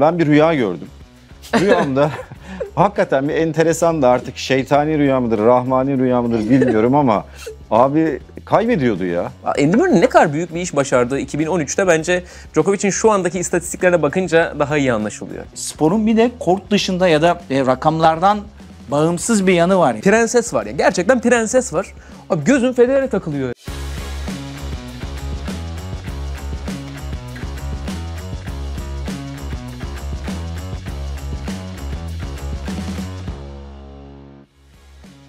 ben bir rüya gördüm. Rüyamda hakikaten bir enteresan da artık şeytani rüya mıdır, rahmani rüya mıdır bilmiyorum ama abi kaybediyordu ya. Andy Murray ne kadar büyük bir iş başardı 2013'te bence Djokovic'in şu andaki istatistiklerine bakınca daha iyi anlaşılıyor. Sporun bir de kort dışında ya da e, rakamlardan bağımsız bir yanı var. Prenses var ya gerçekten prenses var. Abi gözün Federer'e takılıyor.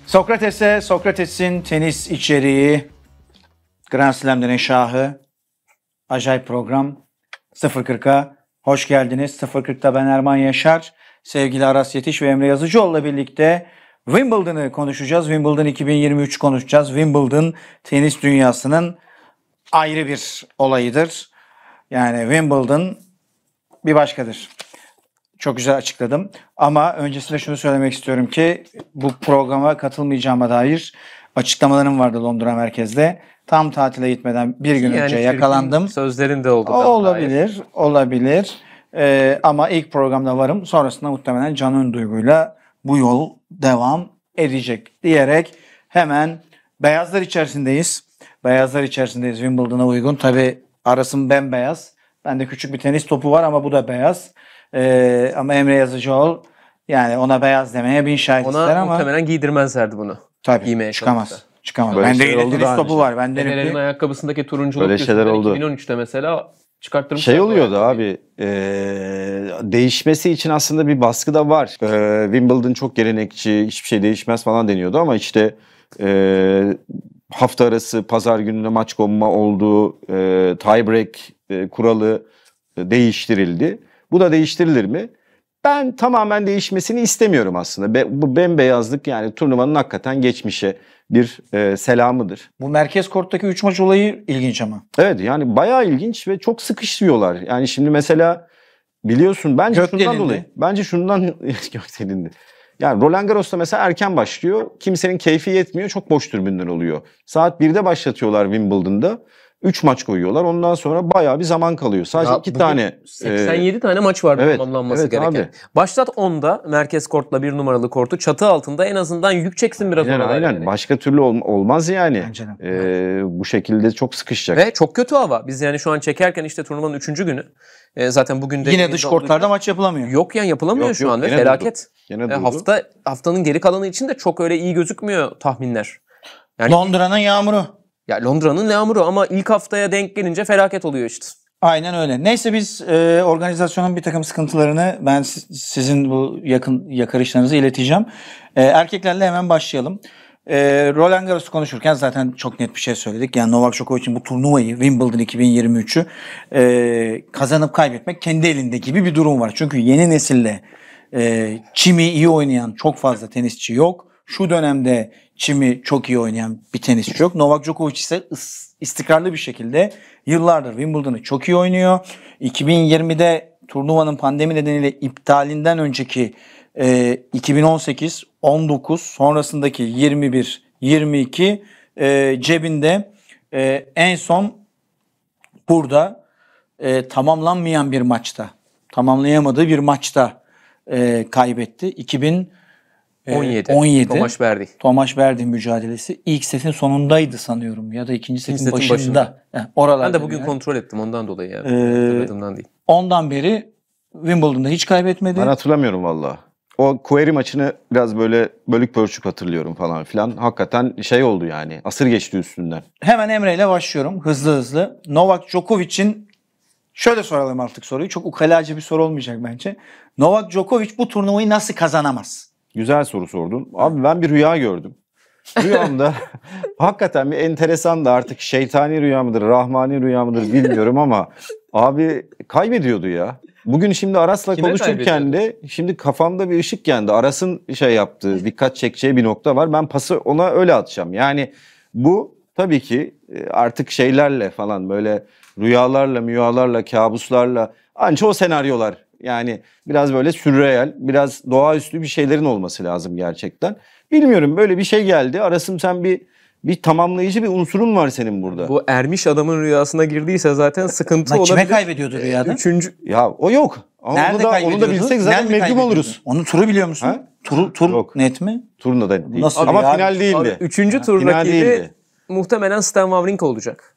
Sokrates'e Sokrates'in tenis içeriği, Grand Slam'lerin şahı, acayip program 0.40'a hoş geldiniz. 0.40'ta ben Erman Yaşar, sevgili Aras Yetiş ve Emre Yazıcıoğlu'la birlikte Wimbledon'ı konuşacağız. Wimbledon 2023 konuşacağız. Wimbledon tenis dünyasının ayrı bir olayıdır. Yani Wimbledon bir başkadır çok güzel açıkladım. Ama öncesinde şunu söylemek istiyorum ki bu programa katılmayacağıma dair açıklamalarım vardı Londra merkezde. Tam tatile gitmeden bir gün yani önce yakalandım. Sözlerin de oldu. Olabilir, dair. olabilir. Ee, ama ilk programda varım. Sonrasında muhtemelen canın duyguyla bu yol devam edecek diyerek hemen beyazlar içerisindeyiz. Beyazlar içerisindeyiz Wimbledon'a uygun. Tabi arasım bembeyaz. Bende küçük bir tenis topu var ama bu da beyaz. Ee, ama Emre Yazıcıoğlu yani ona beyaz demeye bin şahit Ona ister ama muhtemelen giydirmezlerdi bunu. tabii Giymeye çalışsa. çıkamaz. Çıkamaz. Böyle Bende şeyler oldu daha topu var. Ben derim Fener'in ki ayakkabısındaki turunculuk Böyle şeyler oldu. 2013'te mesela çıkarttırmışlar. Şey oluyordu abi, e, değişmesi için aslında bir baskı da var. E, Wimbledon çok gelenekçi, hiçbir şey değişmez falan deniyordu ama işte e, hafta arası pazar gününe maç konma olduğu e, tiebreak e, kuralı değiştirildi. Bu da değiştirilir mi? Ben tamamen değişmesini istemiyorum aslında. Be, bu bembeyazlık yani turnuvanın hakikaten geçmişe bir e, selamıdır. Bu merkez korttaki 3 maç olayı ilginç ama. Evet yani bayağı ilginç ve çok sıkışıyorlar. Yani şimdi mesela biliyorsun bence Gökdelindi. şundan dolayı. Bence şundan Gökdelindi. Yani Roland Garros'ta mesela erken başlıyor. Kimsenin keyfi yetmiyor. Çok boş tribünler oluyor. Saat 1'de başlatıyorlar Wimbledon'da. 3 maç koyuyorlar. Ondan sonra bayağı bir zaman kalıyor. Sadece 2 tane. 87 e, tane maç vardı evet, tamamlanması evet, gereken. Abi. Başlat 10'da merkez kortla 1 numaralı kortu. Çatı altında en azından yük çeksin biraz aynen, Aynen yani. başka türlü ol, olmaz yani. Bence de. Ee, bu şekilde çok sıkışacak. Ve çok kötü hava. Biz yani şu an çekerken işte turnuvanın 3. günü. E, zaten bugün de... Yine dış kortlarda maç yapılamıyor. Yok yani yapılamıyor yok, şu yok, an ve felaket. Durdu. Yine e, hafta Haftanın geri kalanı için de çok öyle iyi gözükmüyor tahminler. Yani... Londra'nın yağmuru. Ya Londra'nın ne amuru ama ilk haftaya denk gelince felaket oluyor işte. Aynen öyle. Neyse biz e, organizasyonun bir takım sıkıntılarını ben sizin bu yakın yakarışlarınızı ileteceğim. E, erkeklerle hemen başlayalım. E, Roland Garros konuşurken zaten çok net bir şey söyledik. Yani Novak Djokovic'in bu turnuvayı Wimbledon 2023'ü e, kazanıp kaybetmek kendi elinde gibi bir durum var. Çünkü yeni nesille e, çimi iyi oynayan çok fazla tenisçi yok şu dönemde çimi çok iyi oynayan bir tenisçi yok. Novak Djokovic ise istikrarlı bir şekilde yıllardır Wimbledon'u çok iyi oynuyor. 2020'de turnuvanın pandemi nedeniyle iptalinden önceki e, 2018, 19 sonrasındaki 21, 22 e, cebinde e, en son burada e, tamamlanmayan bir maçta, tamamlayamadığı bir maçta e, kaybetti. 2000 17. Ee, 17. Tomaş Verdi. Tomaş Verdi mücadelesi ilk setin sonundaydı sanıyorum ya da ikinci setin, ikinci setin başında. başında. ben de bugün yani. kontrol ettim ondan dolayı yani. Ee, değil. Ondan beri Wimbledon'da hiç kaybetmedi. Ben hatırlamıyorum valla. O Query maçını biraz böyle bölük pörçük hatırlıyorum falan filan. Hakikaten şey oldu yani. Asır geçti üstünden. Hemen Emre ile başlıyorum hızlı hızlı. Novak Djokovic'in şöyle soralım artık soruyu. Çok ukalaca bir soru olmayacak bence. Novak Djokovic bu turnuvayı nasıl kazanamaz? Güzel soru sordun. Abi ben bir rüya gördüm. Rüyamda hakikaten bir enteresan da artık şeytani rüya mıdır, rahmani rüya mıdır bilmiyorum ama abi kaybediyordu ya. Bugün şimdi Aras'la Kime konuşurken de şimdi kafamda bir ışık geldi. Aras'ın şey yaptığı, dikkat çekeceği bir nokta var. Ben pası ona öyle atacağım. Yani bu tabii ki e, artık şeylerle falan böyle rüyalarla, müyalarla, kabuslarla anca o senaryolar yani biraz böyle sürreel, biraz doğaüstü bir şeylerin olması lazım gerçekten. Bilmiyorum böyle bir şey geldi. Arasım sen bir bir tamamlayıcı bir unsurun var senin burada. Bu ermiş adamın rüyasına girdiyse zaten sıkıntı olabilir. Kime kaybediyordu e, rüyada? Üçüncü. Ya o yok. Ama Nerede onu da, onu da bilsek zaten Nerede mevcut oluruz. Onu turu biliyor musun? Ha? Turu, tur yok. net mi? Turnu da değil. Nasıl Ama ya? final değildi. Abi, üçüncü ha, tur rakibi değildi. muhtemelen Stan Wawrinka olacak.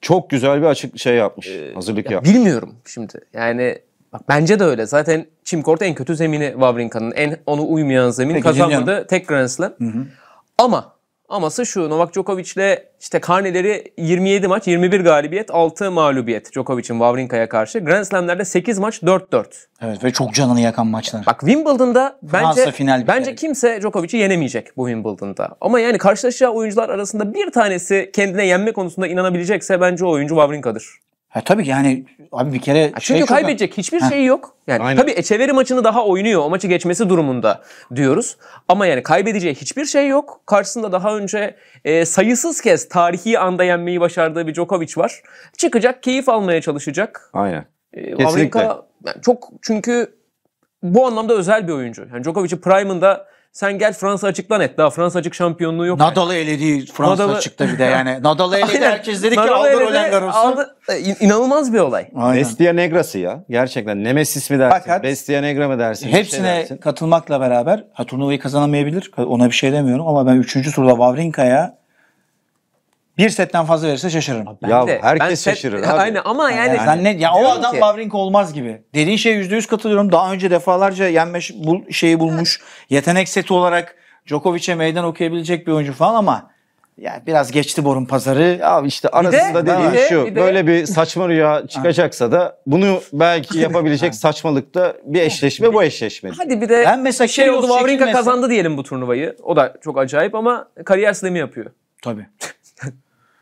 Çok güzel bir açık şey yapmış. Ee, hazırlık ya, yapmış. Bilmiyorum şimdi. Yani Bak bence de öyle. Zaten Çimkort en kötü zemini Wawrinka'nın. En ona uymayan zemin Peki, kazanmadı. Cinyano. Tek Grand Slam. Hı hı. Ama aması şu Novak Djokovic'le işte karneleri 27 maç 21 galibiyet 6 mağlubiyet Djokovic'in Wawrinka'ya karşı. Grand Slam'lerde 8 maç 4-4. Evet ve çok canını yakan maçlar. Bak Wimbledon'da bence final bence kimse Djokovic'i yenemeyecek bu Wimbledon'da. Ama yani karşılaşacağı oyuncular arasında bir tanesi kendine yenme konusunda inanabilecekse bence o oyuncu Wawrinka'dır. Ha, tabii yani abi bir kere... Ha, şey çünkü şey kaybedecek çok... hiçbir ha. şeyi yok. Yani Aynen. tabii Eçeveri maçını daha oynuyor. O maçı geçmesi durumunda diyoruz. Ama yani kaybedeceği hiçbir şey yok. Karşısında daha önce e, sayısız kez tarihi anda yenmeyi başardığı bir Djokovic var. Çıkacak, keyif almaya çalışacak. Aynen. E, Kesinlikle. Amerika yani çok çünkü bu anlamda özel bir oyuncu. Yani Djokovic'i prime'ında sen gel Fransa açıklan et. Daha Fransa açık şampiyonluğu yok. Nadal'ı eledi Fransa Nadal'ı... açıkta bir de yani. Nadal'ı eledi herkes dedi ki aldı Roland Garros'u. Aldı. E, inanılmaz bir olay. Aynen. Bestia Negra'sı ya. Gerçekten Nemesis mi dersin? Fakat Bestia Negra mı dersin? Şey hepsine şey dersin. katılmakla beraber ha, turnuvayı kazanamayabilir. Ona bir şey demiyorum ama ben 3. turda Wawrinka'ya bir setten fazla verirse şaşırırım. Ben ya de, herkes ben set, şaşırır abi. Aynen ama yani. yani sen ne, ya o adam ki, Lavrinko olmaz gibi. Dediğin şeye yüzde yüz katılıyorum. Daha önce defalarca yenmiş bu şeyi bulmuş. Yetenek seti olarak Djokovic'e meydan okuyabilecek bir oyuncu falan ama ya biraz geçti borun pazarı. Abi işte arasında de, dediğim de, şu. Bir de. Böyle bir saçma rüya çıkacaksa da bunu belki yapabilecek saçmalıkta bir eşleşme bu eşleşme. Hadi bir de ben mesela şey oldu Wawrinka kazandı diyelim bu turnuvayı. O da çok acayip ama kariyer slam'i yapıyor. Tabii.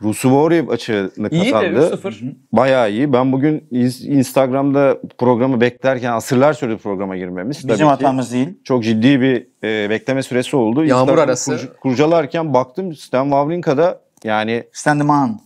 Rusuvoriev açığını iyi kazandı. İyi de Bayağı iyi. Ben bugün Instagram'da programı beklerken asırlar sürdü programa girmemiz. Bizim Tabii hatamız değil. Çok ciddi bir e, bekleme süresi oldu. Yağmur Instagram arası. Kur, kurcalarken baktım Stan Wawrinka'da yani... Stan the man.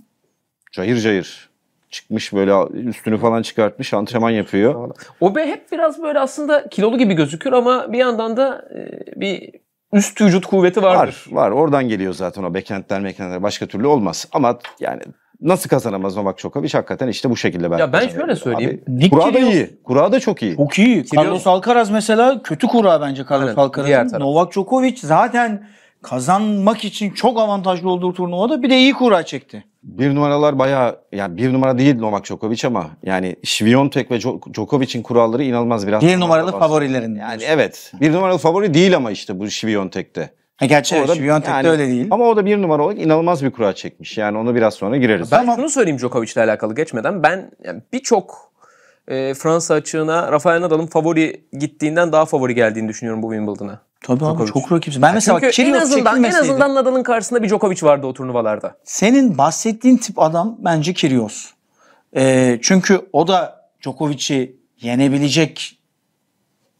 Cayır cayır çıkmış böyle üstünü falan çıkartmış antrenman yapıyor. O be hep biraz böyle aslında kilolu gibi gözükür ama bir yandan da e, bir üst vücut kuvveti vardır. Var, var. Oradan geliyor zaten o bekentler, mekentler. Başka türlü olmaz. Ama yani nasıl kazanamaz Novak Djokovic? Hakikaten işte bu şekilde ben. Ya ben şöyle söyleyeyim. Abi, kura da iyi. Kura da çok iyi. Çok iyi. Carlos Alcaraz mesela kötü kura bence Carlos Aynen, Alcaraz'ın. Novak Djokovic zaten kazanmak için çok avantajlı olduğu turnuvada bir de iyi kura çekti bir numaralar bayağı yani bir numara değil Novak Djokovic ama yani Şviyontek ve Djokovic'in kuralları inanılmaz biraz. Bir numaralı favorilerin. Yani evet. Bir numaralı favori değil ama işte bu Şviyontek'te. Ha, gerçi evet, Şviyontek'te yani, öyle değil. Ama o da bir numara olarak inanılmaz bir kura çekmiş. Yani onu biraz sonra gireriz. Ben ama... şunu söyleyeyim Djokovic'le alakalı geçmeden. Ben yani birçok e, Fransa açığına Rafael Nadal'ın favori gittiğinden daha favori geldiğini düşünüyorum bu Wimbledon'a. Tabii Djokovic. abi çok rakipsin. Ben mesela Çünkü en azından, en azından Nadal'ın karşısında bir Djokovic vardı o turnuvalarda. Senin bahsettiğin tip adam bence Kyrgios. E, çünkü o da Djokovic'i yenebilecek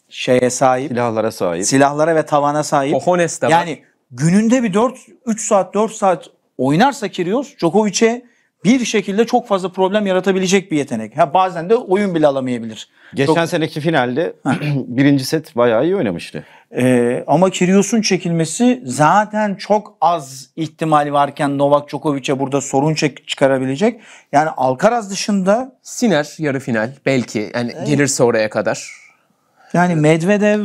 şeye sahip. Silahlara sahip. Silahlara ve tavana sahip. Kohones de var. Yani gününde bir 4 3 saat 4 saat oynarsa Kyrgios Djokovic'e bir şekilde çok fazla problem yaratabilecek bir yetenek. Ha bazen de oyun bile alamayabilir. Geçen çok... seneki finalde birinci set bayağı iyi oynamıştı. Ee, ama Kyrgios'un çekilmesi zaten çok az ihtimali varken Novak Djokovic'e burada sorun çek çıkarabilecek. Yani Alcaraz dışında Siner yarı final belki yani evet. gelirse oraya kadar. Yani Medvedev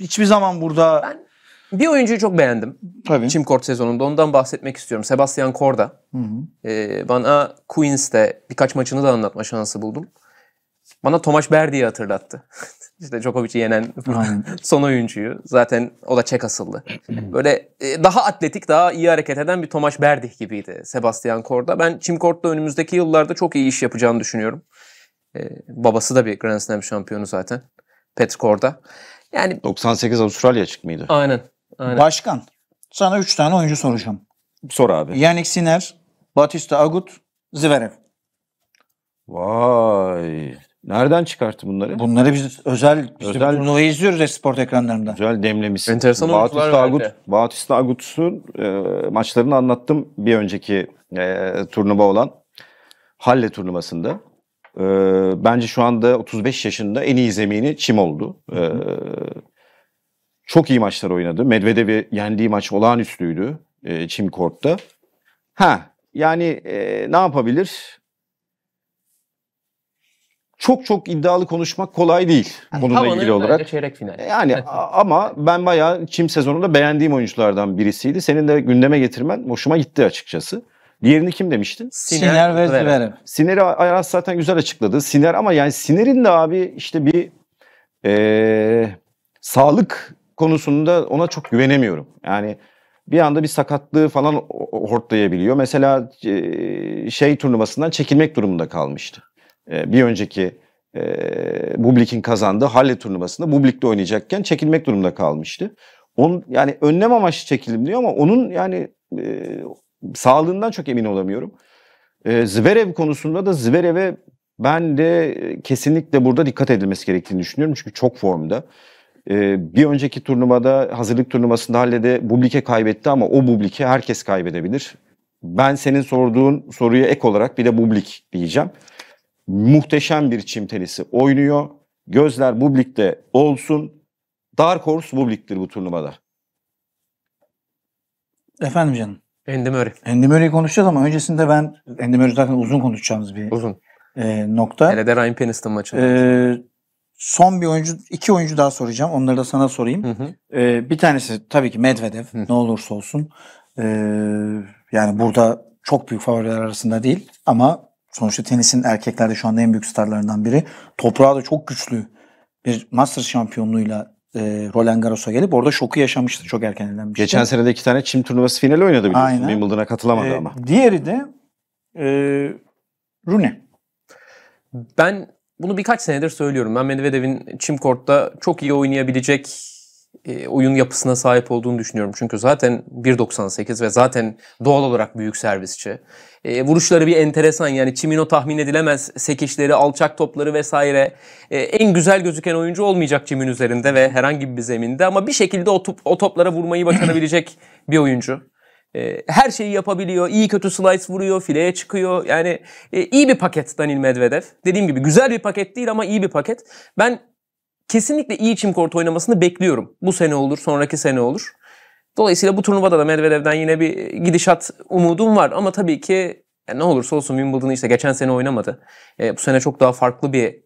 hiçbir zaman burada ben bir oyuncuyu çok beğendim. Tabii. kort sezonunda. Ondan bahsetmek istiyorum. Sebastian Korda. Hı hı. Ee, bana Queens'te birkaç maçını da anlatma şansı buldum. Bana Tomaş Berdi'yi hatırlattı. İşte Djokovic'i yenen son oyuncuyu. Zaten o da Çek asıllı. Böyle e, daha atletik, daha iyi hareket eden bir Tomaş Berdi gibiydi Sebastian Korda. Ben Çim kortta önümüzdeki yıllarda çok iyi iş yapacağını düşünüyorum. Ee, babası da bir Grand Slam şampiyonu zaten. Petr Korda. Yani 98 Avustralya açık mıydı? Aynen. Aynen. Başkan sana 3 tane oyuncu soracağım. Sor abi. Yannick Sinner, Batista Agut, Zverev. Vay. Nereden çıkarttı bunları? Bunları biz özel, biz özel... turnuvayı izliyoruz esport ekranlarında. Özel demlemişsin. Enteresan Batista Agut, Batista Agut'un e, maçlarını anlattım bir önceki e, turnuva olan Halle turnuvasında. E, bence şu anda 35 yaşında en iyi zemini çim oldu. E, çok iyi maçlar oynadı. Medvedev'i yendiği maç olağanüstüydü e, Çim Kort'ta. Ha yani e, ne yapabilir? Çok çok iddialı konuşmak kolay değil bununla Havanı ilgili olarak. çeyrek final. E, yani ama ben bayağı Çim sezonunda beğendiğim oyunculardan birisiydi. Senin de gündeme getirmen hoşuma gitti açıkçası. Diğerini kim demiştin? Siner, ve Zverev. Siner'i Aras zaten güzel açıkladı. Siner ama yani Siner'in de abi işte bir e, sağlık konusunda ona çok güvenemiyorum. Yani bir anda bir sakatlığı falan hortlayabiliyor. Mesela e, şey turnuvasından çekilmek durumunda kalmıştı. E, bir önceki e, Bublik'in kazandığı Halle turnuvasında Bublik'te oynayacakken çekilmek durumunda kalmıştı. Onun yani önlem amaçlı çekildim diyor ama onun yani e, sağlığından çok emin olamıyorum. Zverev konusunda da Zverev'e ben de kesinlikle burada dikkat edilmesi gerektiğini düşünüyorum çünkü çok formda. Ee, bir önceki turnuvada hazırlık turnuvasında Halle'de Bublike kaybetti ama o Bublike herkes kaybedebilir. Ben senin sorduğun soruya ek olarak bir de Bublik diyeceğim. Muhteşem bir çim tenisi oynuyor. Gözler Bublik'te olsun. Dark Horse Bublik'tir bu turnuvada. Efendim canım. Andy Murray. Andy Murray'i konuşacağız ama öncesinde ben Andy Murray zaten uzun konuşacağımız bir uzun. E, nokta. Hele de Ryan Peniston maçı. E, ee, Son bir oyuncu, iki oyuncu daha soracağım. Onları da sana sorayım. Hı hı. Ee, bir tanesi tabii ki Medvedev hı. ne olursa olsun. Ee, yani burada çok büyük favoriler arasında değil ama sonuçta tenisin erkeklerde şu anda en büyük starlarından biri. Toprağı da çok güçlü bir Masters şampiyonluğuyla e, Roland Garros'a gelip orada şoku yaşamıştı çok erken elenmişti. Geçen senede iki tane çim turnuvası finali oynadı biliyorsun. Wimbledon'a katılamadı ee, ama. Diğeri de e, Rune. Ben bunu birkaç senedir söylüyorum. Ben Medvedev'in çim kortta çok iyi oynayabilecek e, oyun yapısına sahip olduğunu düşünüyorum. Çünkü zaten 1.98 ve zaten doğal olarak büyük servisçi. E, vuruşları bir enteresan yani Çimino tahmin edilemez sekişleri, alçak topları vesaire. E, en güzel gözüken oyuncu olmayacak Çimin üzerinde ve herhangi bir zeminde ama bir şekilde o, top, o toplara vurmayı başarabilecek bir oyuncu. Ee, her şeyi yapabiliyor. İyi kötü slice vuruyor, fileye çıkıyor. Yani e, iyi bir paket Daniil Medvedev. Dediğim gibi güzel bir paket değil ama iyi bir paket. Ben kesinlikle iyi çim kort oynamasını bekliyorum. Bu sene olur, sonraki sene olur. Dolayısıyla bu turnuvada da Medvedev'den yine bir gidişat umudum var. Ama tabii ki e, ne olursa olsun Wimbledon'ı işte geçen sene oynamadı. E, bu sene çok daha farklı bir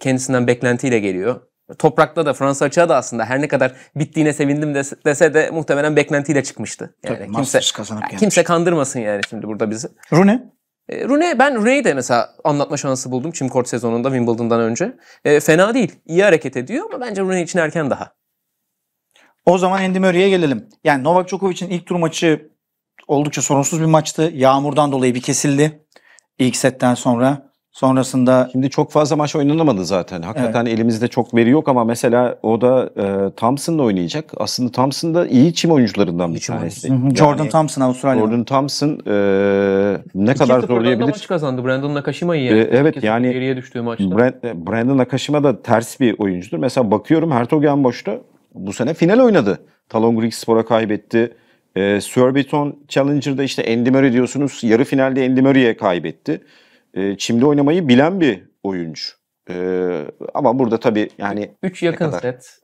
kendisinden beklentiyle geliyor toprakta da Fransa açığa da aslında her ne kadar bittiğine sevindim dese de muhtemelen beklentiyle çıkmıştı. Yani Tabii, kimse kazanıp kimse kandırmasın yani şimdi burada bizi. Rune? E, Rune ben Rune'yi de mesela anlatma şansı buldum kort sezonunda Wimbledon'dan önce. E, fena değil. iyi hareket ediyor ama bence Rune için erken daha. O zaman Andy Murray'e gelelim. Yani Novak Djokovic'in ilk tur maçı oldukça sorunsuz bir maçtı. Yağmurdan dolayı bir kesildi İlk setten sonra. Sonrasında Şimdi çok fazla maç oynanamadı zaten. Hakikaten elimizde çok veri yok ama mesela o da e, Thompson'la oynayacak. Aslında Thompson da iyi çim oyuncularından bir İçim tanesi. Yani Jordan Thompson Avustralya. Jordan Thompson e, ne kadar zorlayabilir? maç kazandı Brandon Nakashima'yı e, yani. E, evet yani geriye düştüğü maçta. Brand- e, Brandon Nakashima da ters bir oyuncudur. Mesela bakıyorum Hertogen boşta bu sene final oynadı. Talon Greek Spor'a kaybetti. E, Surbiton Challenger'da işte Andy Murray diyorsunuz. Yarı finalde Andy Murray'e kaybetti e, çimde oynamayı bilen bir oyuncu. Ee, ama burada tabii yani... 3 yakın set.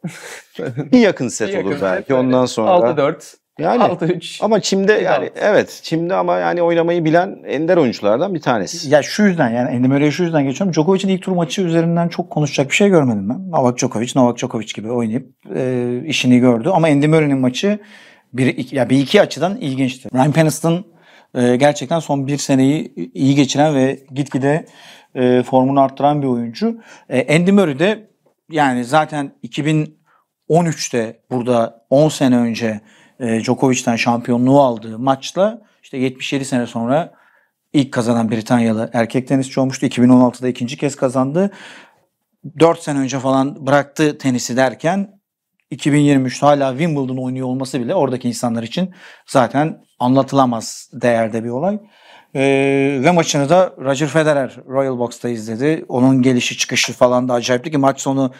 bir yakın set bir olur yakın belki set, ondan sonra. 6-4. Yani 6-3. Ama çimde yani evet çimde ama yani oynamayı bilen ender oyunculardan bir tanesi. Ya şu yüzden yani Andy şu yüzden geçiyorum. Djokovic'in ilk tur maçı üzerinden çok konuşacak bir şey görmedim ben. Novak Djokovic, Novak Djokovic gibi oynayıp e, işini gördü. Ama Andy maçı bir, iki, ya bir iki açıdan ilginçti. Ryan Peniston ee, gerçekten son bir seneyi iyi geçiren ve gitgide e, formunu arttıran bir oyuncu. E, Andy Murray de yani zaten 2013'te burada 10 sene önce e, Djokovic'ten şampiyonluğu aldığı maçla işte 77 sene sonra ilk kazanan Britanyalı erkek tenisçi olmuştu. 2016'da ikinci kez kazandı. 4 sene önce falan bıraktı tenisi derken 2023'te hala Wimbledon oynuyor olması bile oradaki insanlar için zaten anlatılamaz değerde bir olay. Ee, ve maçını da Roger Federer Royal Box'ta izledi. Onun gelişi çıkışı falan da acayipti ki maç sonu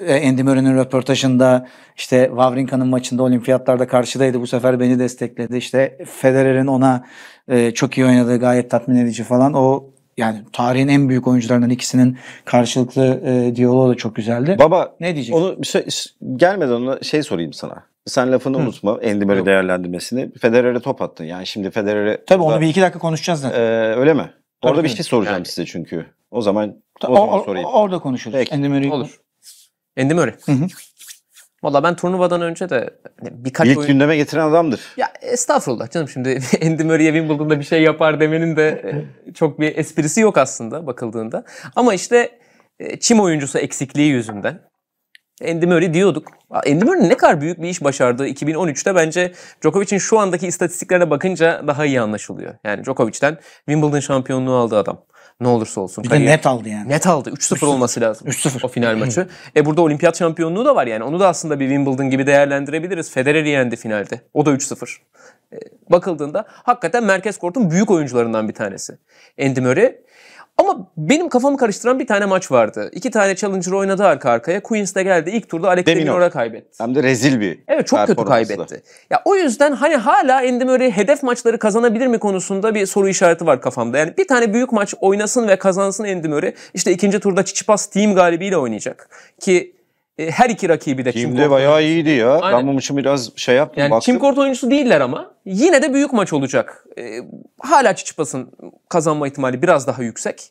e, Andy Murray'nin röportajında işte Wawrinka'nın maçında olimpiyatlarda karşıdaydı. Bu sefer beni destekledi. İşte Federer'in ona e, çok iyi oynadığı gayet tatmin edici falan. O yani tarihin en büyük oyuncularından ikisinin karşılıklı e, diyaloğu da çok güzeldi. Baba ne diyecek? Onu şey, gelmeden ona şey sorayım sana. Sen lafını Hı. unutma Andy değerlendirmesini. Federer'e top attın. Yani şimdi Federer'e... Tabii onu bir iki dakika konuşacağız zaten. Ee, öyle mi? Tabii orada mi? bir şey soracağım yani. size çünkü. O zaman, o, o zaman sorayım. Orada konuşuruz. Peki. Olur. Andy Valla ben turnuvadan önce de hani birkaç İlk oyun... gündeme getiren adamdır. Ya estağfurullah canım şimdi Andy Murray'e Wimbledon'da bir şey yapar demenin de e, çok bir esprisi yok aslında bakıldığında. Ama işte e, çim oyuncusu eksikliği yüzünden Andy Murray diyorduk. Andy Murray ne kadar büyük bir iş başardı 2013'te bence Djokovic'in şu andaki istatistiklerine bakınca daha iyi anlaşılıyor. Yani Djokovic'ten Wimbledon şampiyonluğu aldı adam. Ne olursa olsun. Bir kariyer. de net aldı yani. Net aldı. 3-0 olması lazım. 3-0. O final maçı. E burada olimpiyat şampiyonluğu da var yani. Onu da aslında bir Wimbledon gibi değerlendirebiliriz. Federer'i yendi finalde. O da 3-0. E, bakıldığında hakikaten merkez kortun büyük oyuncularından bir tanesi. Andy Murray ama benim kafamı karıştıran bir tane maç vardı. İki tane Challenger oynadı arka arkaya. Queens'te geldi. ilk turda Alex Deminor'a kaybetti. Hem de rezil bir Evet çok kötü kaybetti. Ya o yüzden hani hala Andy Murray hedef maçları kazanabilir mi konusunda bir soru işareti var kafamda. Yani bir tane büyük maç oynasın ve kazansın Andy Murray. İşte ikinci turda Çiçipas Team galibiyle oynayacak. Ki e, her iki rakibi de Çim'de Çimkort bayağı iyiydi ya. Aynen. Ben bu maçı biraz şey yaptım yani baktım. Çimkort oyuncusu değiller ama yine de büyük maç olacak. E, hala Çiçipas'ın kazanma ihtimali biraz daha yüksek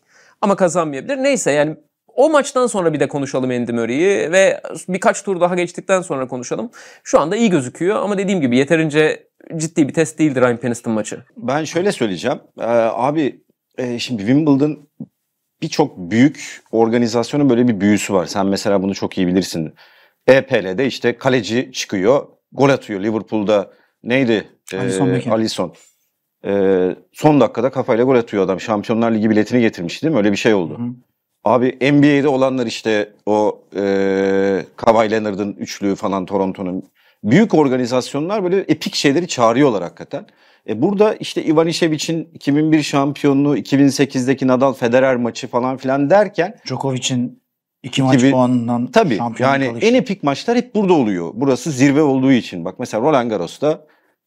ama kazanmayabilir. Neyse yani o maçtan sonra bir de konuşalım Andy Murray'i ve birkaç tur daha geçtikten sonra konuşalım. Şu anda iyi gözüküyor ama dediğim gibi yeterince ciddi bir test değildir Ryan Peniston maçı. Ben şöyle söyleyeceğim. Ee, abi e, şimdi Wimbledon birçok büyük organizasyonun böyle bir büyüsü var. Sen mesela bunu çok iyi bilirsin. EPL'de işte kaleci çıkıyor, gol atıyor. Liverpool'da neydi? E, Alisson. Ee, Alisson. Ee, son dakikada kafayla gol atıyor adam. Şampiyonlar Ligi biletini getirmişti, değil mi? Öyle bir şey oldu. Hı hı. Abi NBA'de olanlar işte o e, Kawhi Leonard'ın üçlüğü falan Toronto'nun. Büyük organizasyonlar böyle epik şeyleri çağırıyorlar hakikaten. E burada işte Ivanisevic'in 2001 şampiyonluğu, 2008'deki Nadal Federer maçı falan filan derken Djokovic'in iki maç gibi, puanından tabii, yani kalış. en epik maçlar hep burada oluyor. Burası zirve olduğu için. Bak mesela Roland Garros'ta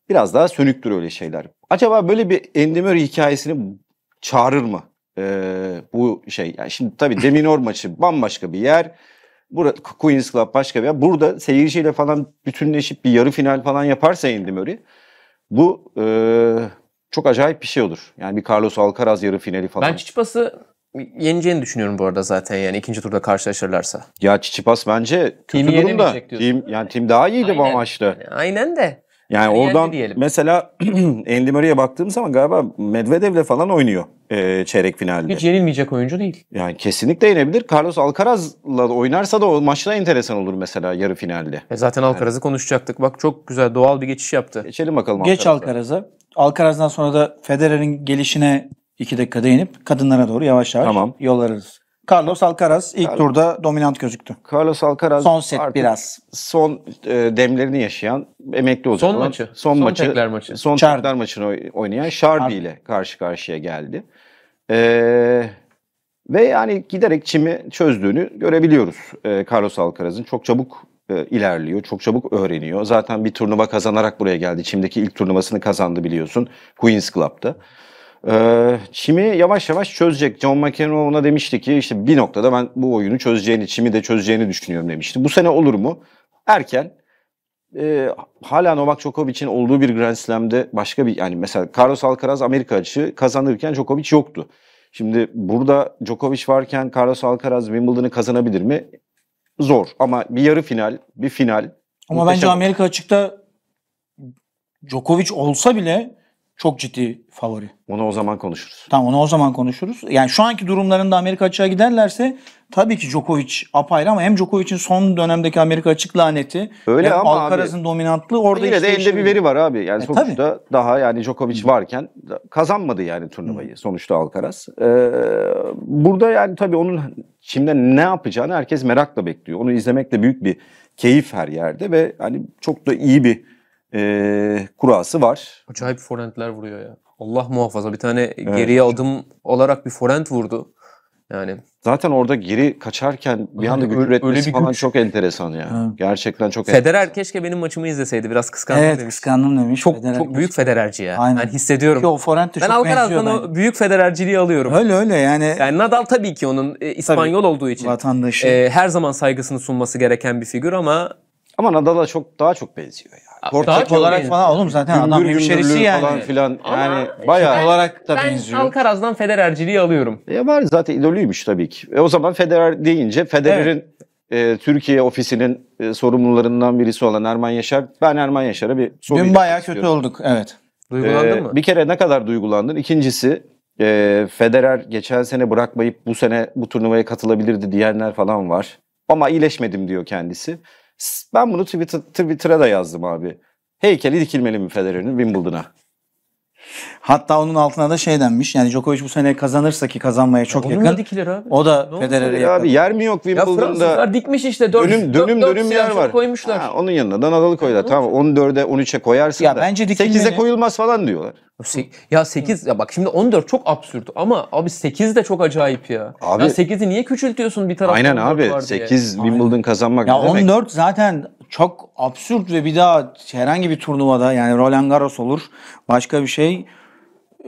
biraz daha sönüktür öyle şeyler. Acaba böyle bir Endemör hikayesini çağırır mı? Ee, bu şey yani şimdi tabii Deminor maçı bambaşka bir yer. Burada Queen's Club başka bir yer. Burada seyirciyle falan bütünleşip bir yarı final falan yaparsa Endemör'ü bu e, çok acayip bir şey olur. Yani bir Carlos Alcaraz yarı finali falan. Ben Çiçipas'ı yeneceğini düşünüyorum bu arada zaten yani ikinci turda karşılaşırlarsa. Ya Çiçipas bence kötü Team'i durumda. Team, yani tim daha iyiydi bu Aynen. Aynen de. Yani hani oradan diyelim. mesela Andy Murray'e baktığım zaman galiba Medvedev'le falan oynuyor e, çeyrek finalde. Hiç yenilmeyecek oyuncu değil. Yani kesinlikle yenebilir. Carlos Alcaraz'la oynarsa da o maçta enteresan olur mesela yarı finalde. E zaten Alcaraz'ı yani. konuşacaktık. Bak çok güzel doğal bir geçiş yaptı. Geçelim bakalım Geç Alcaraz'a. Alcaraz'a. Alcaraz'dan sonra da Federer'in gelişine 2 dakika inip kadınlara doğru yavaş yavaş tamam. yollarız. Carlos Alcaraz ilk Carlos, turda dominant gözüktü. Carlos Alcaraz son set artık biraz. Son e, demlerini yaşayan emekli olacak. Son maçı. Son, son maçı. Tekler maçı. Son Char tekler maçını oynayan Şarbi ile karşı karşıya geldi. Ee, ve yani giderek çimi çözdüğünü görebiliyoruz e, Carlos Alcaraz'ın. Çok çabuk e, ilerliyor, çok çabuk öğreniyor. Zaten bir turnuva kazanarak buraya geldi. Çim'deki ilk turnuvasını kazandı biliyorsun Queen's Club'da. Ee, çimi yavaş yavaş çözecek. John McEnroe ona demişti ki işte bir noktada ben bu oyunu çözeceğini, çimi de çözeceğini düşünüyorum demişti. Bu sene olur mu? Erken. Ee, hala Novak Djokovic'in olduğu bir Grand Slam'de başka bir yani mesela Carlos Alcaraz Amerika açığı kazanırken Djokovic yoktu. Şimdi burada Djokovic varken Carlos Alcaraz Wimbledon'ı kazanabilir mi? Zor ama bir yarı final, bir final. Ama muhteşem. bence Amerika açıkta Djokovic olsa bile çok ciddi favori. Onu o zaman konuşuruz. Tamam onu o zaman konuşuruz. Yani şu anki durumlarında Amerika açığa giderlerse tabii ki Djokovic apayrı ama hem Djokovic'in son dönemdeki Amerika açık laneti Öyle ama Alcaraz'ın abi, dominantlığı orada yine işte de elde bir veri var abi. Yani e, sonuçta tabii. daha yani Djokovic varken kazanmadı yani turnuvayı Hı. sonuçta Alcaraz. Ee, burada yani tabii onun şimdi ne yapacağını herkes merakla bekliyor. Onu izlemekle büyük bir keyif her yerde ve hani çok da iyi bir e, kurası var. Acayip forentler vuruyor ya. Allah muhafaza bir tane evet. geriye adım olarak bir forent vurdu. Yani zaten orada geri kaçarken bir anda yani, güç öyle bir falan güç. çok enteresan ya. Ha. Gerçekten çok Federer enteresan. keşke benim maçımı izleseydi. Biraz kıskandım evet, demiş. kıskandım demiş. Çok Federer çok gerçekten. büyük Federerci ya. Aynen. Ben hissediyorum. Ki Forent ben Alcaraz'dan o büyük Federerciliği alıyorum. Öyle öyle yani. Yani Nadal tabii ki onun e, İspanyol tabii, olduğu için vatandaşı. E, her zaman saygısını sunması gereken bir figür ama ama Nadal'a çok daha çok benziyor ya. Portakal olarak falan yani. oğlum zaten Gümbür adam hemşerisi yani. Falan filan. Ama yani bayağı ben, olarak da ben benziyor. Ben Alcaraz'dan Federer'ciliği alıyorum. Ya e, var zaten idolüymüş tabii ki. E o zaman Federer deyince Federer'in evet. e, Türkiye ofisinin e, sorumlularından birisi olan Erman Yaşar. Ben Erman Yaşar'a bir soru Dün bayağı istiyorum. kötü olduk evet. E, duygulandın ee, mı? Bir kere ne kadar duygulandın? İkincisi e, Federer geçen sene bırakmayıp bu sene bu turnuvaya katılabilirdi diyenler falan var. Ama iyileşmedim diyor kendisi. Ben bunu Twitter, Twitter'a da yazdım abi. Heykeli dikilmeli mi Federer'in Wimbledon'a? Hatta onun altına da şey denmiş. Yani Djokovic bu sene kazanırsa ki kazanmaya çok Onu yakın. dikilir abi? O da Federer'e yakın. Abi yer mi yok Ya Wimbledon'da? Fransızlar dikmiş işte. Dört, dönüm dönüm dört dönüm yer var. koymuşlar. Ha, onun yanına da Nadal'ı koydular. Tamam 14'e 13'e koyarsın Ya da. bence dikilmeli. 8'e koyulmaz falan diyorlar. Ya 8 ya bak şimdi 14 çok absürt ama abi 8 de çok acayip ya. Abi- ya 8'i niye küçültüyorsun bir taraftan? Aynen abi var 8 Wimbledon kazanmak Ya ne demek? 14 zaten çok absürt ve bir daha herhangi bir turnuvada yani Roland Garros olur başka bir şey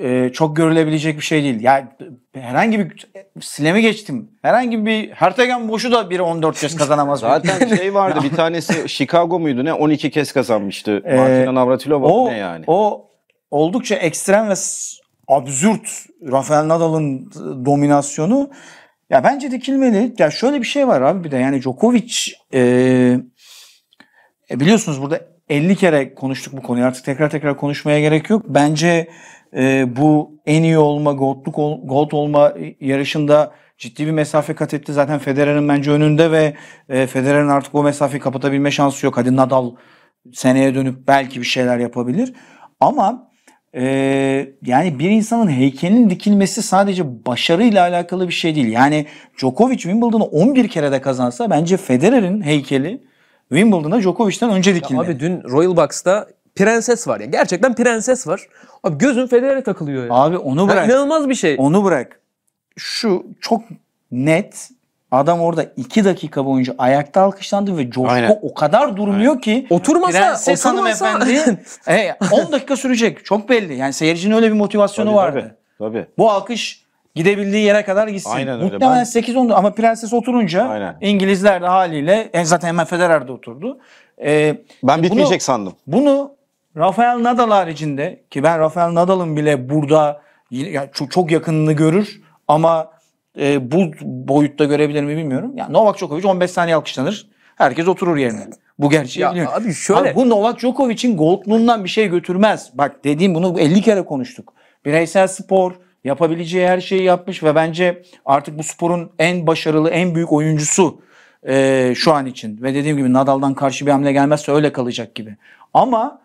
e, çok görülebilecek bir şey değil. Yani herhangi bir silemi geçtim. Herhangi bir Hertegen boşu da biri 14 kez kazanamaz. Zaten bir şey vardı bir tanesi Chicago muydu ne 12 kez kazanmıştı. Ee, Martina Navratilova o, ne yani? O oldukça ekstrem ve absürt Rafael Nadal'ın dominasyonu. Ya bence dikilmeli. Ya şöyle bir şey var abi bir de yani Djokovic e, e biliyorsunuz burada 50 kere konuştuk bu konuyu artık tekrar tekrar konuşmaya gerek yok. Bence e, bu en iyi olma, goldluk ol, gold olma yarışında ciddi bir mesafe kat etti. Zaten Federer'in bence önünde ve e, Federer'in artık o mesafeyi kapatabilme şansı yok. Hadi Nadal seneye dönüp belki bir şeyler yapabilir. Ama e, yani bir insanın heykelinin dikilmesi sadece başarıyla alakalı bir şey değil. Yani Djokovic Wimbledon'u 11 kere de kazansa bence Federer'in heykeli Wimbledon'da Djokovic'ten önce dikildi. Abi dün Royal Box'ta prenses var ya. Gerçekten prenses var. Abi gözün Federer'e takılıyor ya. Abi onu bırak. Yani inanılmaz bir şey. Onu bırak. Şu çok net Adam orada iki dakika boyunca ayakta alkışlandı ve coşku Aynen. o kadar durmuyor Aynen. ki. Oturmasa, Prenses oturmasa. hanımefendi 10 e, dakika sürecek. Çok belli. Yani seyircinin öyle bir motivasyonu tabii, vardı. Tabii, tabii. Bu alkış Gidebildiği yere kadar gitsin. Aynen öyle. Muhtemelen ben... 8 10 ama Prenses oturunca Aynen. İngilizler de haliyle en zaten hemen Federer de oturdu. Ee, ben e, bitmeyecek bunu, sandım. Bunu Rafael Nadal haricinde ki ben Rafael Nadal'ın bile burada yani çok yakınını görür ama e, bu boyutta görebilir mi bilmiyorum. Yani Novak Djokovic 15 saniye alkışlanır. Herkes oturur yerine. Bu gerçeği ya biliyorum. Abi şöyle. Abi bu Novak Djokovic'in Goldblum'dan bir şey götürmez. Bak dediğim bunu 50 kere konuştuk. Bireysel spor, Yapabileceği her şeyi yapmış ve bence artık bu sporun en başarılı, en büyük oyuncusu e, şu an için. Ve dediğim gibi Nadal'dan karşı bir hamle gelmezse öyle kalacak gibi. Ama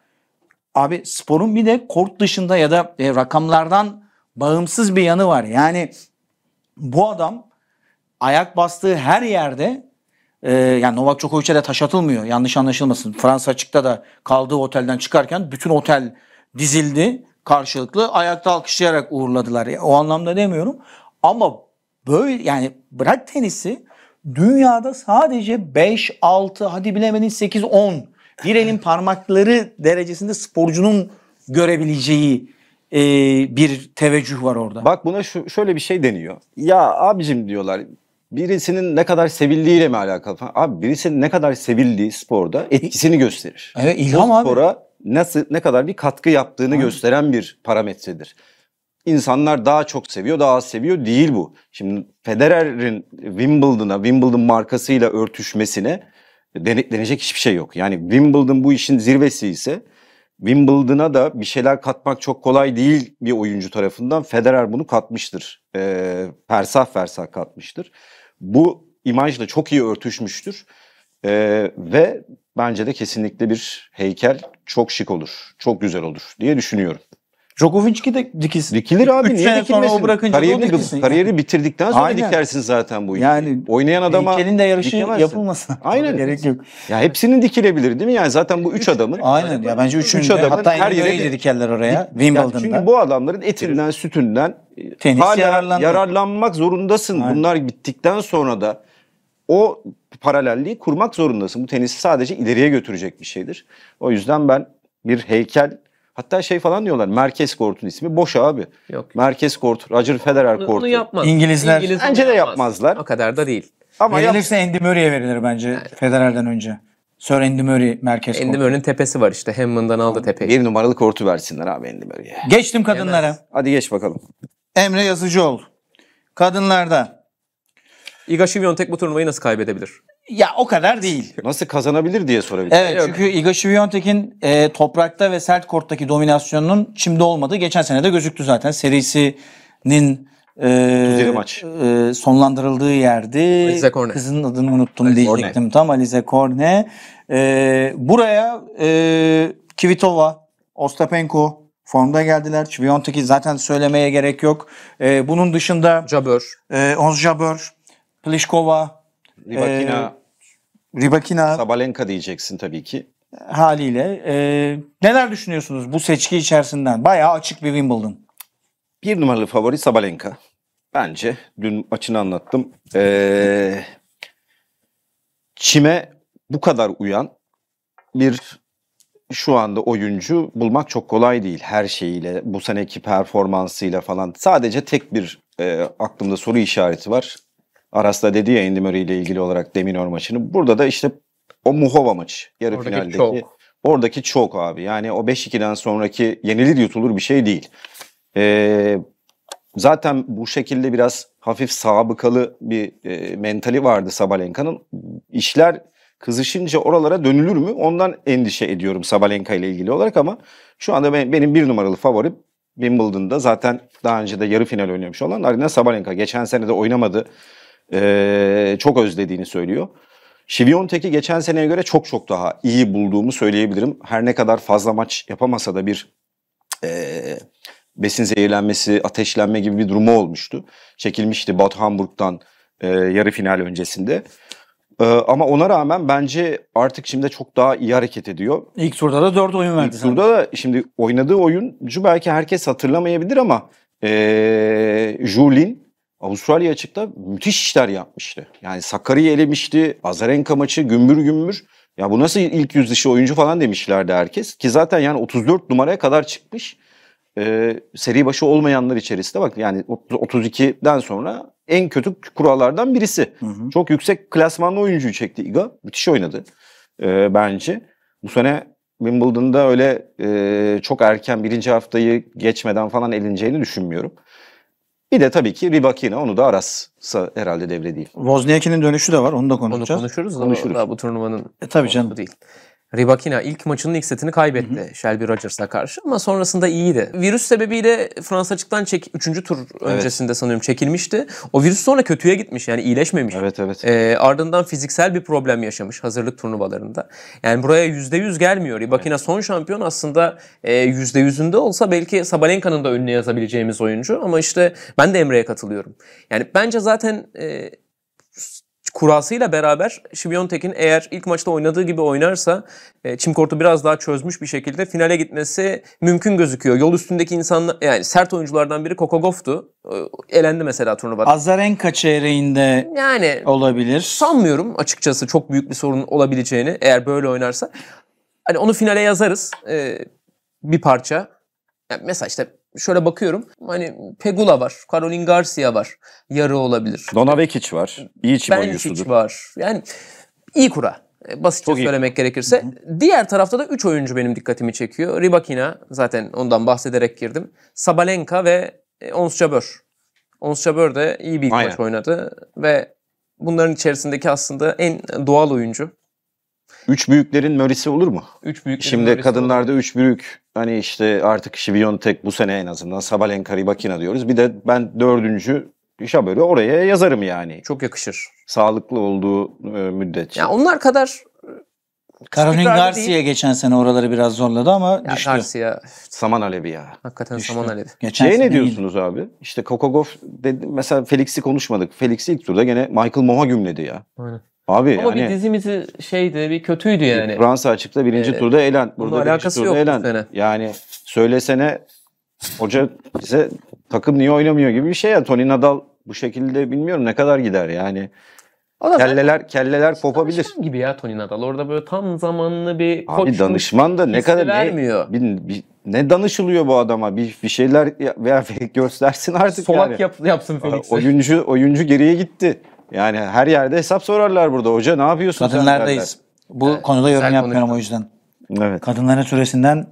abi sporun bir de kort dışında ya da e, rakamlardan bağımsız bir yanı var. Yani bu adam ayak bastığı her yerde e, yani Novak Djokovic'e de taş atılmıyor. Yanlış anlaşılmasın. Fransa açıkta da kaldığı otelden çıkarken bütün otel dizildi karşılıklı ayakta alkışlayarak uğurladılar. O anlamda demiyorum. Ama böyle yani bırak tenisi dünyada sadece 5, 6 hadi bilemedin 8, 10 bir elin parmakları derecesinde sporcunun görebileceği e, bir teveccüh var orada. Bak buna şu, şöyle bir şey deniyor. Ya abicim diyorlar birisinin ne kadar sevildiğiyle mi alakalı falan. Abi birisinin ne kadar sevildiği sporda etkisini gösterir. Evet ilham o spora abi nasıl ne kadar bir katkı yaptığını Hı. gösteren bir parametredir. İnsanlar daha çok seviyor, daha az seviyor değil bu. Şimdi Federer'in Wimbledon'a, Wimbledon markasıyla örtüşmesine denetlenecek hiçbir şey yok. Yani Wimbledon bu işin zirvesi ise Wimbledon'a da bir şeyler katmak çok kolay değil bir oyuncu tarafından. Federer bunu katmıştır. E, fersah fersah katmıştır. Bu imajla çok iyi örtüşmüştür. E, ve bence de kesinlikle bir heykel çok şık olur. Çok güzel olur diye düşünüyorum. Djokovic'ki de dikilsin. Dikilir abi. Üç niye sene dikilmesin? sonra o bırakınca kariyerini, o dikilsin. Kariyeri bitirdikten sonra Aynen. dikersin zaten bu. Yani Oynayan adama Heykelin de yarışı dikemezsin. yapılmasın. Aynen. Gerek yok. Ya hepsinin dikilebilir değil mi? Yani zaten bu üç, adamın. Aynen. Ya bence üçünün üç adamın hatta her yere de dikerler oraya. Wimbledon'da. Çünkü bu adamların etinden, sütünden Tenis hala yararlanmak zorundasın. Aynen. Bunlar bittikten sonra da o paralelliği kurmak zorundasın. Bu tenisi sadece ileriye götürecek bir şeydir. O yüzden ben bir heykel Hatta şey falan diyorlar. Merkez Kort'un ismi boş abi. Yok. Merkez Kort, Roger Federer Kort'u. Bunu yapmaz. İngilizler İngiliz bence de yapmazlar. O kadar da değil. Ama Verilirse yap... Andy Murray'e verilir bence yani. Federer'den önce. Sir Andy Murray merkez Andy Murray'nin tepesi var işte. Hammond'dan aldı tepeyi. Bir numaralı kortu versinler abi Andy Murray'e. Geçtim kadınlara. Yemez. Hadi geç bakalım. Emre Yazıcıoğlu. Kadınlarda Iga Świątek bu turnuvayı nasıl kaybedebilir? Ya o kadar değil. Nasıl kazanabilir diye sorabilirim. Evet Yok. çünkü Iga Świątek'in e, toprakta ve sert korttaki dominasyonunun çimde olmadığı geçen sene de gözüktü zaten. Serisinin e, maç. E, sonlandırıldığı yerdi. Alize Korne. Kızın adını unuttum Alize diyecektim Korne. tam. Alize Korne. E, buraya e, Kvitova, Ostapenko formda geldiler. Świątek'i zaten söylemeye gerek yok. E, bunun dışında Jabör. E, Ons Jabör Pliskova, Ribakina, e, Sabalenka diyeceksin tabii ki. Haliyle. E, neler düşünüyorsunuz bu seçki içerisinden? Bayağı açık bir Wimbledon. Bir numaralı favori Sabalenka. Bence. Dün maçını anlattım. E, çime bu kadar uyan bir şu anda oyuncu bulmak çok kolay değil her şeyiyle bu seneki performansıyla falan sadece tek bir e, aklımda soru işareti var Aras da dedi ya Andy Murray ile ilgili olarak Deminor maçını. Burada da işte o Muhova maçı yarı oradaki finaldeki. Çok. Oradaki çok abi. Yani o 5-2'den sonraki yenilir yutulur bir şey değil. Ee, zaten bu şekilde biraz hafif sabıkalı bir e, mentali vardı Sabalenka'nın. İşler kızışınca oralara dönülür mü? Ondan endişe ediyorum Sabalenka ile ilgili olarak ama şu anda ben, benim bir numaralı favorim Wimbledon'da zaten daha önce de yarı final oynamış olan Arina Sabalenka. Geçen sene de oynamadı e, çok özlediğini söylüyor. Şiviyontek'i geçen seneye göre çok çok daha iyi bulduğumu söyleyebilirim. Her ne kadar fazla maç yapamasa da bir e, besin zehirlenmesi, ateşlenme gibi bir durumu olmuştu. Çekilmişti Bad Hamburg'dan e, yarı final öncesinde. E, ama ona rağmen bence artık şimdi çok daha iyi hareket ediyor. İlk turda da dört oyun verdi. İlk sana. turda da şimdi oynadığı oyuncu belki herkes hatırlamayabilir ama e, Julin Avustralya açıkta müthiş işler yapmıştı. Yani Sakarya'yı elemişti. Azarenka maçı gümbür gümbür. Ya bu nasıl ilk yüz dışı oyuncu falan demişlerdi herkes. Ki zaten yani 34 numaraya kadar çıkmış. Ee, seri başı olmayanlar içerisinde bak yani 32'den sonra en kötü kurallardan birisi. Hı hı. Çok yüksek klasmanlı oyuncuyu çekti Iga. Müthiş oynadı e, bence. Bu sene Wimbledon'da öyle e, çok erken birinci haftayı geçmeden falan elineceğini düşünmüyorum. Bir de tabii ki Ribakina onu da Aras'a herhalde devre değil. Wozniacki'nin dönüşü de var onu da konuşacağız. Onu konuşuruz, ama Konuşuruz. daha bu turnuvanın E tabii konusu canım. değil. Ribakina ilk maçının ilk setini kaybetti hı hı. Shelby Rogers'a karşı ama sonrasında iyiydi. Virüs sebebiyle Fransa açıktan çek 3. tur evet. öncesinde sanıyorum çekilmişti. O virüs sonra kötüye gitmiş yani iyileşmemiş. Evet evet. E, ardından fiziksel bir problem yaşamış hazırlık turnuvalarında. Yani buraya %100 gelmiyor. Ribakina evet. son şampiyon aslında e, %100'ünde olsa belki Sabalenka'nın da önüne yazabileceğimiz oyuncu ama işte ben de Emre'ye katılıyorum. Yani bence zaten e, kurasıyla beraber Şivyontek'in eğer ilk maçta oynadığı gibi oynarsa e, Çimkort'u biraz daha çözmüş bir şekilde finale gitmesi mümkün gözüküyor. Yol üstündeki insanlar yani sert oyunculardan biri Kokogof'tu. E, elendi mesela turnuvada. Azarenka çeyreğinde yani, olabilir. Sanmıyorum açıkçası çok büyük bir sorun olabileceğini eğer böyle oynarsa. Hani onu finale yazarız e, bir parça. Yani mesela işte şöyle bakıyorum. Hani Pegula var, Caroline Garcia var. Yarı olabilir. Dona var. İyi çim oyuncusudur. var. Yani iyi kura. E, basitçe Çok iyi. söylemek gerekirse. Hı-hı. Diğer tarafta da 3 oyuncu benim dikkatimi çekiyor. Ribakina zaten ondan bahsederek girdim. Sabalenka ve e, Ons Jabeur. Ons Jabeur de iyi bir maç oynadı ve bunların içerisindeki aslında en doğal oyuncu. Üç büyüklerin Mörisi olur mu? Üç büyüklerin Şimdi Mörisi kadınlarda olur. üç büyük hani işte artık işte Biontech bu sene en azından Sabalenka Karibakina diyoruz. Bir de ben dördüncü iş böyle oraya yazarım yani. Çok yakışır. Sağlıklı olduğu e, müddetçe. Ya onlar kadar Karolin e, Garcia geçen sene oraları biraz zorladı ama ya düştü. Garcia. Saman Alevi ya. Hakikaten düştü. Saman Alevi. Geçen şey ne diyorsunuz iyiydi. abi? İşte Kokogov dedi, mesela Felix'i konuşmadık. Felix ilk turda gene Michael Moha gümledi ya. Aynen. Abi Ama hani, bir dizimizi şeydi bir kötüydü yani. Fransa açıkta birinci ee, turda elen. Burada birinci turda elen. Sene. Yani söylesene hoca bize takım niye oynamıyor gibi bir şey ya. Tony Nadal bu şekilde bilmiyorum ne kadar gider yani. O kelleler zaten, kelleler kopabilir. gibi ya Tony Nadal. Orada böyle tam zamanlı bir Abi danışman da ne kadar vermiyor. ne, bir, bir, ne danışılıyor bu adama? Bir, bir şeyler veya göstersin artık Solak yani. yap, yapsın Felix. Oyuncu oyuncu geriye gitti. Yani her yerde hesap sorarlar burada. Hoca ne yapıyorsun Kadınlardayız. Bu evet, konuda yorum yapmıyorum o yüzden. Evet. Kadınların süresinden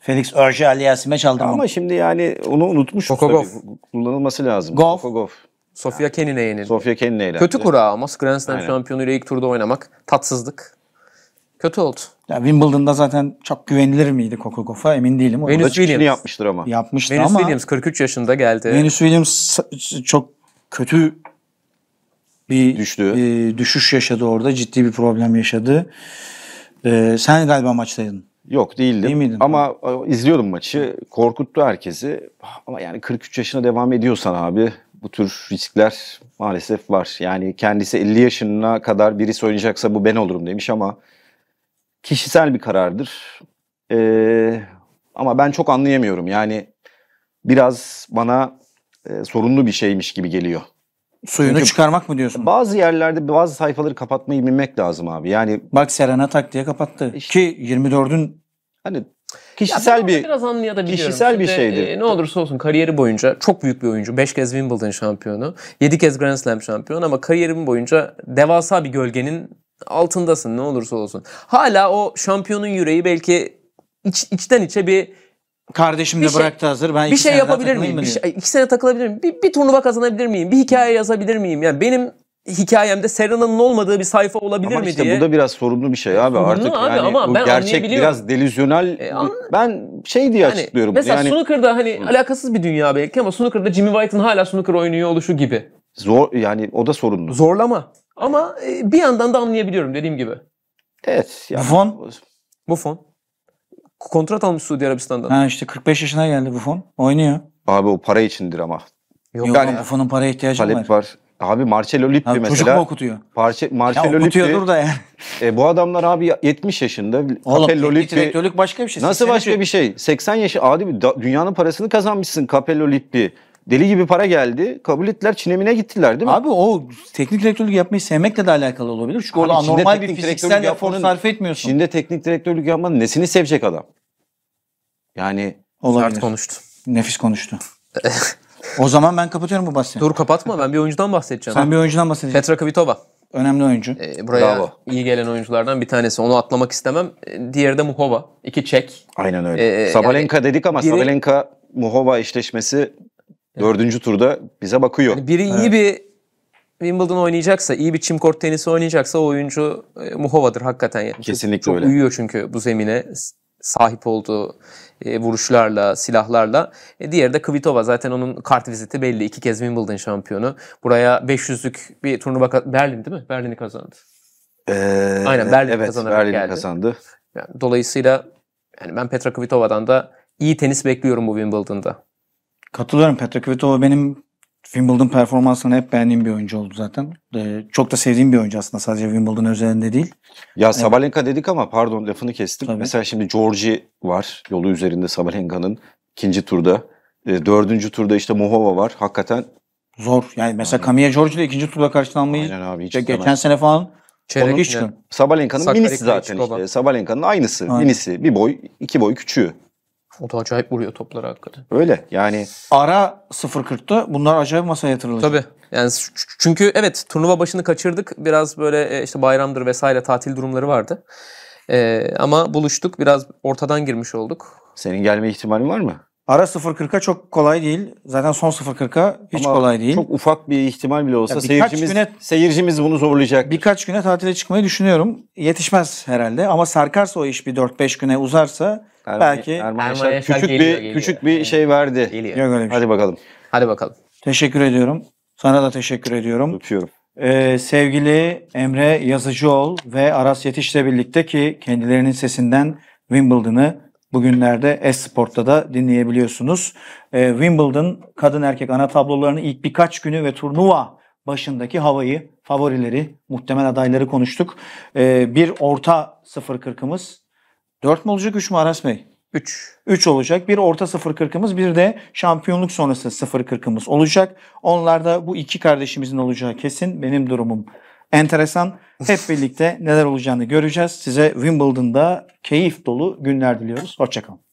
Felix Örce Ali Yasim'e çaldım. Ama şimdi yani onu unutmuş. Kokogov. Kullanılması lazım. Golf. Kokogov. Sofia Kenin'e yenildi. Sofia Kenin'e yenildi. Kötü kura ama Grand Slam şampiyonuyla ilk turda oynamak tatsızlık. Kötü oldu. Ya Wimbledon'da zaten çok güvenilir miydi Kokogov'a emin değilim. Onu Venus Williams. yapmıştır ama. Yapmıştı Venus ama. Venus Williams 43 yaşında geldi. Venus Williams çok kötü bir Düştü. E, düşüş yaşadı orada. Ciddi bir problem yaşadı. E, sen galiba maçtaydın. Yok değildim. Değil miydin? Ama e, izliyordum maçı. Korkuttu herkesi. Ama yani 43 yaşına devam ediyorsan abi bu tür riskler maalesef var. Yani kendisi 50 yaşına kadar birisi oynayacaksa bu ben olurum demiş ama kişisel bir karardır. Ee, ama ben çok anlayamıyorum. Yani biraz bana e, sorunlu bir şeymiş gibi geliyor. Suyunu Çünkü çıkarmak mı diyorsun? Bazı yerlerde bazı sayfaları kapatmayı bilmek lazım abi. Yani Bak Serena tak diye kapattı. İşte, Ki 24'ün hani kişisel bir biraz anlayabiliyorum. Kişisel bir şeydir. E, ne olursa olsun kariyeri boyunca çok büyük bir oyuncu. 5 kez Wimbledon şampiyonu, 7 kez Grand Slam şampiyonu ama kariyerim boyunca devasa bir gölgenin altındasın ne olursa olsun. Hala o şampiyonun yüreği belki iç, içten içe bir Kardeşim de bir şey- bıraktı şey, hazır. Ben bir iki şey sene yapabilir miyim? Bir şey, iki sene takılabilir miyim? Bir, bir turnuva kazanabilir miyim? Bir hikaye yazabilir miyim? Yani benim hikayemde Serena'nın olmadığı bir sayfa olabilir ama mi işte diye. bu da biraz sorunlu bir şey abi. Artık abi yani ama bu ben gerçek biraz delüzyonel. E, an... Ben şey diye yani, açıklıyorum. Mesela yani... snooker'da hani alakasız bir dünya belki ama snooker'da Jimmy White'ın hala snooker oynuyor oluşu gibi. Zor yani o da sorunlu. Zorlama. Ama e, bir yandan da anlayabiliyorum dediğim gibi. Evet. Fon bu fon. Kontrat almış Suudi Arabistan'dan. Ha işte 45 yaşına geldi Buffon. Oynuyor. Abi o para içindir ama. Yok, Yok yani Buffon'un paraya ihtiyacı var. var. Abi Marcelo Lippi mesela. Çocuk mu okutuyor? Parça, Marcelo ya okutuyordur Lippi, da yani. E, bu adamlar abi 70 yaşında. Oğlum Capello Lippi, direktörlük başka bir şey. Nasıl başka bir şey? 80 yaşı abi dünyanın parasını kazanmışsın Capello Lippi. Deli gibi para geldi. Kabul ettiler. Çinemine gittiler değil mi? Abi o teknik direktörlük yapmayı sevmekle de alakalı olabilir. Çünkü orada Çin'de anormal bir fiziksel direktörlük efor yapmanın- sarf etmiyorsun. Şimdi teknik direktörlük yapmanın nesini sevecek adam? Yani Olabilir. Sert konuştu. Nefis konuştu. o zaman ben kapatıyorum bu bahsi. Dur kapatma ben bir oyuncudan bahsedeceğim. Sen bir oyuncudan bahsedeceksin. Petra Kvitova. Önemli oyuncu. Ee, buraya Bravo. iyi gelen oyunculardan bir tanesi. Onu atlamak istemem. Ee, Diğeri de Muhova. İki Çek. aynen öyle. Ee, Sabalenka dedik ama biri- Sabalenka Muhova işleşmesi. Dördüncü turda bize bakıyor. Yani biri iyi bir Wimbledon oynayacaksa, iyi bir çim kort tenisi oynayacaksa o oyuncu e, Muhova'dır hakikaten. Yani Kesinlikle çok, çok öyle. uyuyor çünkü bu zemine sahip olduğu e, vuruşlarla, silahlarla. E, diğeri de Kvitova zaten onun kart viziti belli. İki kez Wimbledon şampiyonu. Buraya 500'lük bir turnuva Berlin değil mi? Berlin'i kazandı. Ee, Aynen Berlin evet, kazanarak Berlin geldi. kazandı. Yani, dolayısıyla yani ben Petra Kvitova'dan da iyi tenis bekliyorum bu Wimbledon'da. Katılıyorum. Petra Kvitova benim Wimbledon performansını hep beğendiğim bir oyuncu oldu zaten. Ee, çok da sevdiğim bir oyuncu aslında sadece Wimbledon özelinde değil. Ya ee, Sabalenka evet. dedik ama pardon lafını kestim. Tabii. Mesela şimdi Georgi var yolu üzerinde Sabalenka'nın ikinci turda. E, dördüncü turda işte Muhova var. Hakikaten zor. Yani mesela Camille George ile ikinci turda karşılanmayı Aynen abi, hiç geçen istemez. sene falan Çeyrek iş Sabalenka'nın minisi zaten işte. Sabalenka'nın aynısı. Aynen. Minisi. Bir boy, iki boy küçüğü. O da acayip vuruyor topları hakikaten. Öyle yani. Ara 0.40'ta bunlar acayip masaya yatırılacak. Tabii. Yani çünkü evet turnuva başını kaçırdık. Biraz böyle e, işte bayramdır vesaire tatil durumları vardı. Ee, ama buluştuk. Biraz ortadan girmiş olduk. Senin gelme ihtimalin var mı? Ara 0.40'a çok kolay değil. Zaten son 0.40'a hiç Ama kolay değil. Çok ufak bir ihtimal bile olsa seyircimiz güne- seyircimiz bunu zorlayacak. Birkaç güne tatile çıkmayı düşünüyorum. Yetişmez herhalde ama sarkarsa o iş bir 4-5 güne uzarsa Erman- belki Erman Erman Yaşar küçük geliyor, bir geliyor. küçük bir şey verdi. Geliyor. Yok öyle bir şey. Hadi bakalım. Hadi bakalım. Teşekkür ediyorum. Sana da teşekkür ediyorum. Öpüyorum. Ee, sevgili Emre Yazıcıoğlu ve Aras Yetiş'le birlikte ki kendilerinin sesinden Wimbledon'ı Bugünlerde Esport'ta da dinleyebiliyorsunuz. E, Wimbledon kadın erkek ana tablolarını ilk birkaç günü ve turnuva başındaki havayı, favorileri, muhtemel adayları konuştuk. E, bir orta 0.40'ımız. 4 mü olacak 3 mü Aras Bey? 3. 3 olacak. Bir orta 0.40'ımız bir de şampiyonluk sonrası 0.40'ımız olacak. Onlarda bu iki kardeşimizin olacağı kesin. Benim durumum enteresan. Hep birlikte neler olacağını göreceğiz. Size Wimbledon'da keyif dolu günler diliyoruz. Hoşçakalın.